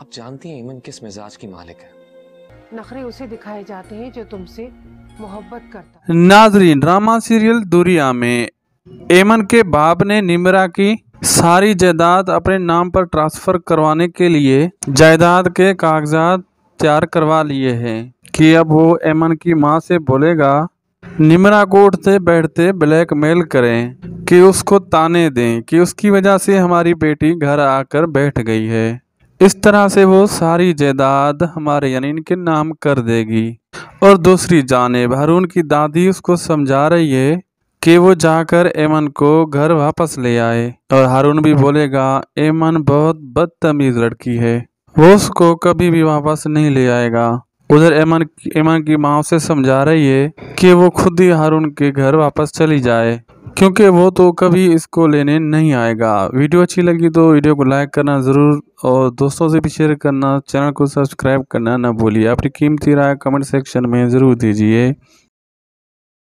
आप जानती हैं इमन किस मिजाज की मालिक है नखरे उसे दिखाए जाते हैं जो तुमसे मोहब्बत करता नाजरीन ड्रामा सीरियल दुरिया में एमन के बाप ने निमरा की सारी जायदाद अपने नाम पर ट्रांसफ़र करवाने के लिए जायदाद के कागजात तैयार करवा लिए हैं कि अब वो एमन की माँ से बोलेगा निमरा को उठते बैठते ब्लैकमेल करें कि उसको ताने दें कि उसकी वजह से हमारी बेटी घर आकर बैठ गई है इस तरह से वो सारी जायदाद हमारे यानी इनके नाम कर देगी और दूसरी जानब हारून की दादी उसको समझा रही है कि वो जाकर एमन को घर वापस ले आए और हारून भी बोलेगा एमन बहुत बदतमीज लड़की है वो उसको कभी भी वापस नहीं ले आएगा उधर एमन एमन की माँ उसे समझा रही है कि वो खुद ही हारून के घर वापस चली जाए क्योंकि वो तो कभी इसको लेने नहीं आएगा वीडियो अच्छी लगी तो वीडियो को लाइक करना ज़रूर और दोस्तों से भी शेयर करना चैनल को सब्सक्राइब करना ना भूलिए अपनी कीमती राय कमेंट सेक्शन में ज़रूर दीजिए